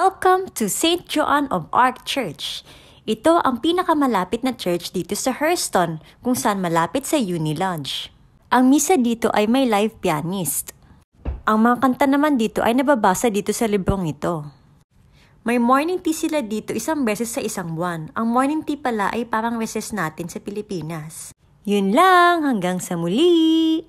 Welcome to St. John of Arc Church. Ito ang pinakamalapit na church dito sa Hurston, kung saan malapit sa Uni Lodge. Ang misa dito ay may live pianist. Ang mga kanta naman dito ay nababasa dito sa librong ito. May morning tea sila dito isang beses sa isang buwan. Ang morning tea pala ay parang recess natin sa Pilipinas. Yun lang, hanggang sa muli!